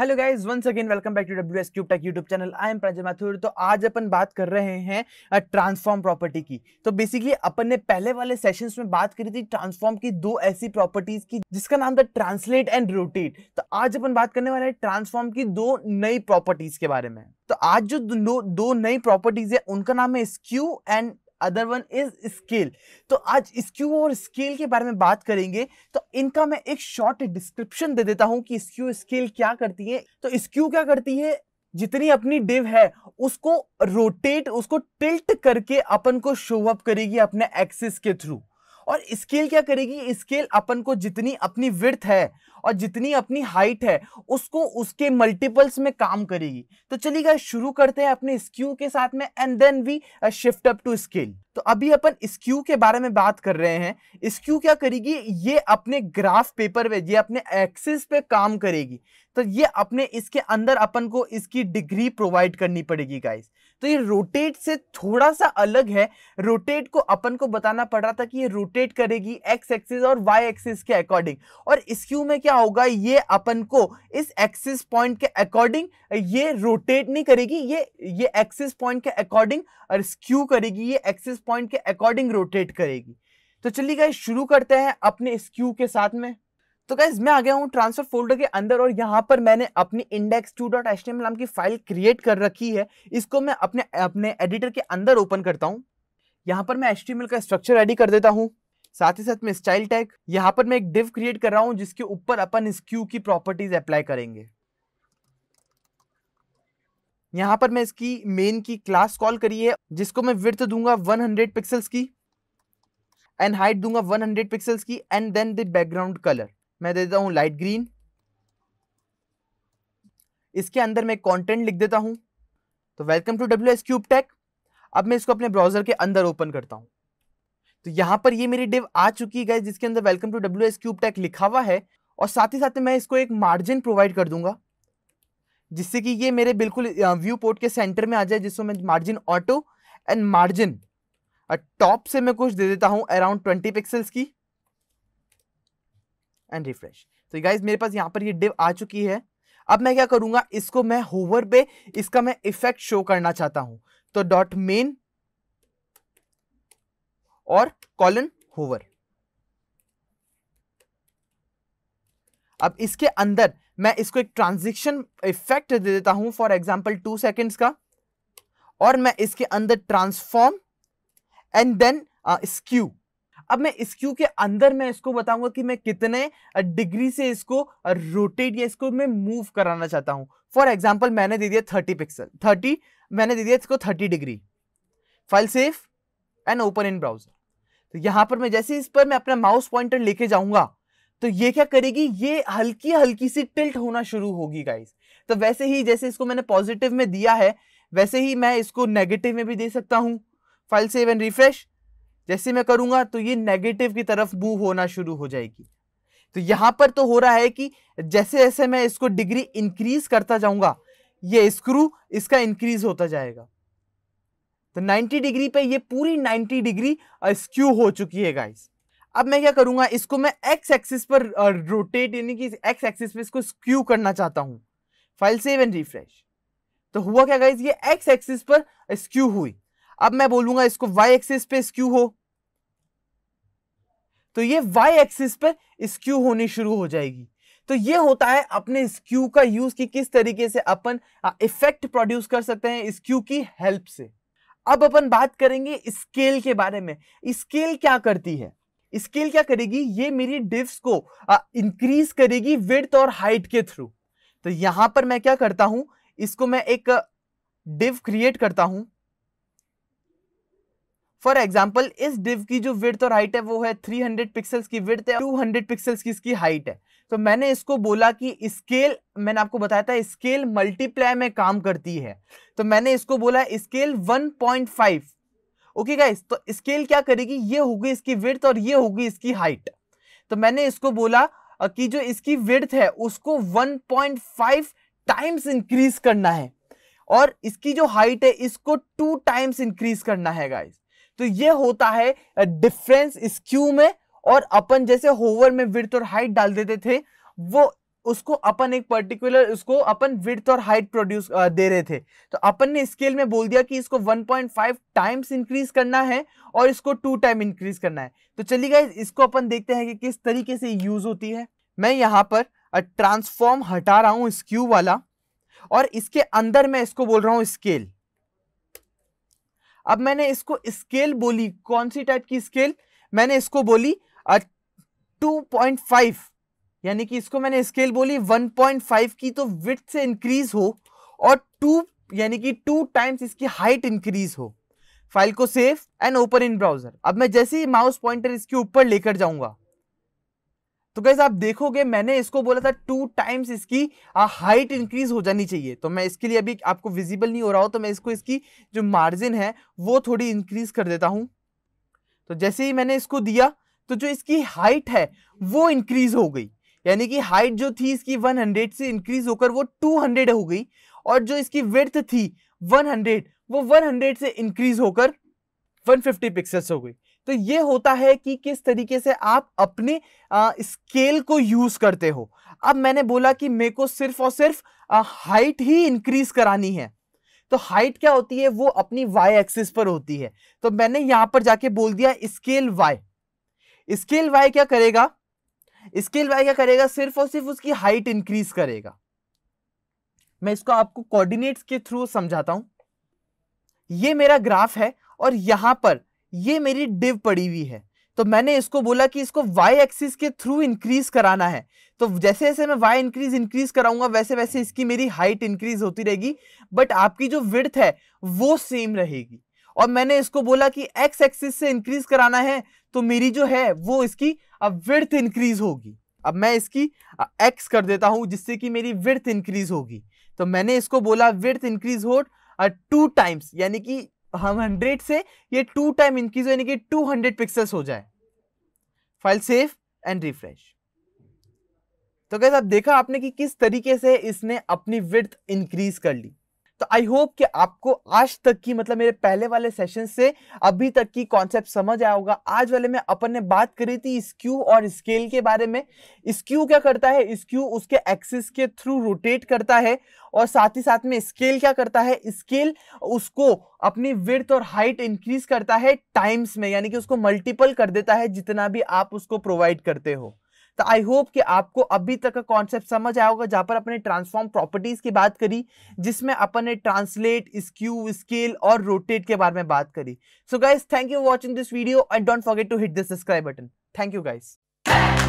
hello guys once again welcome back to W S cube tech YouTube channel I am Prajay Mathur तो आज अपन बात कर रहे हैं ट्रांसफॉर्म प्रॉपर्टी की तो बेसिकली अपन ने पहले वाले सेशंस में बात करी थी ट्रांसफॉर्म की दो ऐसी प्रॉपर्टीज की जिसका नाम था ट्रांसलेट एंड रोटेट तो आज अपन बात करने वाले हैं ट्रांसफॉर्म की दो नई प्रॉपर्टीज के बारे में तो आज जो दो, दो नई प्रॉपर्टीज है उनका नाम है skew and other one is scale तो आज स्क्यू और स्केल के बारे में बात करेंगे तो इनका मैं एक शॉर्ट डिस्क्रिप्शन दे देता हूँ कि स्क्यू स्केल क्या करती है तो स्क्यू क्या करती है जितनी अपनी डिव है उसको रोटेट उसको टिल्ट करके अपन को शो अप करेगी अपने एक्सिस के थ्रू और स्केल क्या करेगी स्केल अपन को जितनी अपनी विर्थ है और जितनी अपनी हाइट है उसको उसके मल्टीपल्स में काम करेगी तो चलिएगा शुरू करते हैं अपने स्क्यू के साथ में and then we shift up to scale तो अभी अपन स्क्यू के बारे में बात कर रहे हैं स्क्यू क्या करेगी ये अपने ग्राफ पेपर पे ये अपने एक्सिस पे काम करेगी तो ये अपने इसके अंदर अपन को इसकी डिग्री प्रोवाइड करनी पड़ेगी गाइस तो ये रोटेट से थोड़ा सा अलग है रोटेट को अपन को बताना पड़ रहा था कि ये रोटेट करेगी एक्स एक्सिस और वाई एक्सिस के अकॉर्डिंग और इसक्यू में क्या होगा ये अपन को इस एक्सिस पॉइंट के अकॉर्डिंग ये रोटेट नहीं करेगी ये ये एक्सिस पॉइंट के अकॉर्डिंग और स्क्यू करेगी ये एक्सिस पॉइंट के अकॉर्डिंग रोटेट करेगी तो चलिए गाइस शुरू करते हैं अपने स्क्यू के साथ में तो गाइज मैं आ गया हूँ ट्रांसफर फोल्डर के अंदर और यहाँ पर मैंने अपनी इंडेक्स टू डॉट एच नाम की फाइल क्रिएट कर रखी है इसको मैं अपने अपने एडिटर के अंदर ओपन करता हूँ यहाँ पर मैं एच का स्ट्रक्चर रेडी कर देता हूँ साथ ही साथ में स्टाइल टैग यहाँ पर मैं एक डिव क्रिएट कर रहा हूँ जिसके ऊपर अपन क्यू की प्रॉपर्टीज अप्लाई करेंगे यहाँ पर मैं इसकी मेन की क्लास कॉल करी है जिसको मैं विर्थ दूंगा 100 पिक्सल्स की एंड हाइट दूंगा 100 पिक्सल्स की and then the background colour मैं दे देता हूँ लाइट ग्रीन इसके अंदर मैं कंटेंट लिख देता हूँ तो welcome to W S cube tech अब मैं इसको अपने ब्राउजर के अंदर ओपन करता हूँ तो यहाँ पर ये मेरी डिव आ चुकी है जिसके अंदर welcome to W S cube tech लिखा हुआ है और साथ ही साथ मैं इसको एक मार्जिन प्रोवाइड कर दूंगा जिससे कि ये मेरे बिल्कुल व्यू पोर्ट के सेंटर में आ जाए जिसको मैं margin auto and margin top से मैं कुछ दे देता हूँ अराउंड ट्वेंटी पिक्सल्स की एंड रिफ्रेश तो गाइज मेरे पास यहाँ पर ये डिव आ चुकी है अब मैं क्या करूँगा इसको मैं होवर पे इसका मैं इफेक्ट शो करना चाहता हूँ तो डॉट मेन और कॉलन होवर अब इसके अंदर मैं इसको एक ट्रांजिशन इफेक्ट दे देता हूं फॉर एग्जाम्पल टू सेकंड्स का और मैं इसके अंदर ट्रांसफॉर्म एंड देन स्क्यू अब मैं इस क्यू के अंदर मैं इसको बताऊंगा कि मैं कितने डिग्री से इसको रोटेट या इसको मैं मूव कराना चाहता हूं फॉर एग्जाम्पल मैंने दे दिया थर्टी पिक्सल थर्टी मैंने दे दिया इसको thirty degree file save and open in browser तो यहां पर मैं जैसे इस पर मैं अपना माउस पॉइंटर लेके जाऊंगा तो ये क्या करेगी ये हल्की हल्की सी टिल्ट होना शुरू होगी गाइस तो वैसे ही जैसे इसको मैंने पॉजिटिव में दिया है वैसे ही मैं इसको नेगेटिव में भी दे सकता हूँ फाइल सेव एंड रिफ्रेश जैसे मैं करूंगा तो ये नेगेटिव की तरफ मूव होना शुरू हो जाएगी तो यहां पर तो हो रहा है कि जैसे जैसे मैं इसको डिग्री इंक्रीज करता जाऊंगा ये स्क्रू इसका इंक्रीज होता जाएगा तो 90 डिग्री पे ये पूरी 90 डिग्री स्क्यू हो चुकी है गाइस अब मैं क्या करूंगा इसको मैं एक्स एक्सिस पर रोटेट यानी कि एक्स एक्सिस पे इसको स्क्यू करना चाहता हूं फाइल सेव एंड रिफ्रेश तो हुआ क्या गाइस ये एक्स एक्सिस पर स्क्यू हुई अब मैं बोलूंगा इसको वाई एक्सिस पे स्क्यू हो तो ये वाई एक्सिस पर स्क्यू होनी शुरू हो जाएगी तो ये होता है अपने स्क्यू का यूज कि किस तरीके से अपन इफेक्ट प्रोड्यूस कर सकते हैं स्क्यू की हेल्प से अब अपन बात करेंगे स्केल के बारे में स्केल क्या करती है स्केल क्या करेगी ये मेरी डिप्स को इंक्रीज करेगी विड्थ और हाइट के थ्रू तो यहां पर मैं क्या करता हूं इसको मैं एक डिव क्रिएट करता हूं फॉर एग्जाम्पल इस डिव की जो विर्थ और हाइट है वो है 300 पिक्सल्स की विर्थ है हंड्रेड पिक्सल्स की इसकी हाइट है तो मैंने इसको बोला कि स्केल मैंने आपको बताया था स्केल मल्टीप्लाई में काम करती है तो मैंने इसको बोला स्केल 1.5 ओके गाइस तो स्केल क्या करेगी ये होगी इसकी विर्थ और ये होगी इसकी हाइट तो मैंने इसको बोला कि जो इसकी विर्थ है उसको फाइव टाइम्स इंक्रीज करना है और इसकी जो हाइट है इसको टू टाइम्स इंक्रीज करना है गाइस तो ये होता है डिफरेंस स्क्यू में और अपन जैसे होवर में विर्थ और हाइट डाल देते थे वो उसको अपन एक पर्टिकुलर उसको अपन विर्थ और हाइट प्रोड्यूस दे रहे थे तो अपन ने स्केल में बोल दिया कि इसको 1.5 टाइम्स इंक्रीज करना है और इसको टू टाइम इंक्रीज करना है तो चलिए गाइज इसको अपन देखते हैं कि किस तरीके से यूज होती है मैं यहाँ पर ट्रांसफॉर्म हटा रहा हूँ स्क्यू वाला और इसके अंदर मैं इसको बोल रहा हूँ स्केल अब मैंने इसको स्केल बोली कौन सी टाइप की स्केल मैंने इसको बोली टू पॉइंट फाइव यानी कि इसको मैंने स्केल बोली वन पॉइंट फाइव की तो विथ से इंक्रीज हो और टू यानी कि टू टाइम्स इसकी हाइट इंक्रीज हो फाइल को save and open in browser अब मैं जैसे ही माउस पॉइंटर इसके ऊपर लेकर जाऊंगा तो गैस आप देखोगे मैंने इसको बोला था टू टाइम्स इसकी हाइट इंक्रीज हो जानी चाहिए तो मैं इसके लिए अभी आपको विजिबल नहीं हो रहा हो तो मैं इसको इसकी जो मार्जिन है वो थोड़ी इंक्रीज कर देता हूं तो जैसे ही मैंने इसको दिया तो जो इसकी हाइट है वो इंक्रीज हो गई यानी कि हाइट जो थी इसकी 100 से इंक्रीज होकर वो 200 हो गई और जो इसकी विर्थ थी 100 वो 100 से इंक्रीज होकर 150 पिक्सल्स हो गई तो ये होता है कि किस तरीके से आप अपने स्केल को यूज करते हो अब मैंने बोला कि मेरे को सिर्फ और सिर्फ हाइट ही इंक्रीज करानी है तो हाइट क्या होती है वो अपनी वाई एक्सिस पर होती है तो मैंने यहां पर जाके बोल दिया स्केल वाई स्केल वाई क्या करेगा स्केल वाई क्या करेगा सिर्फ और सिर्फ उसकी हाइट इंक्रीज करेगा मैं इसको आपको कोऑर्डिनेट्स के थ्रू समझाता हूं ये मेरा ग्राफ है और यहां पर ये मेरी डिव पड़ी हुई है तो मैंने इसको बोला कि इसको y एक्सिस के थ्रू इंक्रीज कराना है तो जैसे जैसे मैं y इंक्रीज इंक्रीज कराऊंगा वैसे वैसे इसकी मेरी हाइट इंक्रीज होती रहेगी बट आपकी जो विड्थ है वो सेम रहेगी और मैंने इसको बोला कि x एक्सिस से इंक्रीज कराना है तो मेरी जो है वो इसकी अब विर्थ इंक्रीज होगी अब मैं इसकी एक्स कर देता हूं जिससे कि मेरी विर्थ इंक्रीज होगी तो मैंने इसको बोला विर्थ इंक्रीज हो टू टाइम्स यानी कि हम हंड्रेड से ये टू टाइम इंक्रीज यानी कि टू हंड्रेड पिक्सल्स हो जाए फाइल सेव एंड रिफ्रेश तो कैसे आप देखा आपने कि किस तरीके से इसने अपनी विर्थ इंक्रीज कर ली तो आई होप कि आपको आज तक की मतलब मेरे पहले वाले सेशन से अभी तक की कॉन्सेप्ट समझ आया होगा आज वाले में अपन ने बात करी थी स्क्यू और स्केल के बारे में स्क्यू क्या करता है स्क्यू उसके एक्सिस के थ्रू रोटेट करता है और साथ ही साथ में स्केल क्या करता है स्केल उसको अपनी विर्थ और हाइट इंक्रीज करता है टाइम्स में यानी कि उसको मल्टीपल कर देता है जितना भी आप उसको प्रोवाइड करते हो तो आई होप कि आपको अभी तक का कॉन्सेप्ट समझ आया होगा जहां पर अपने ट्रांसफॉर्म प्रॉपर्टीज़ की बात करी जिसमें अपन ने ट्रांसलेट स्क्यू स्केल और रोटेट के बारे में बात करी so guys thank you watching this video and don't forget to hit the subscribe button thank you guys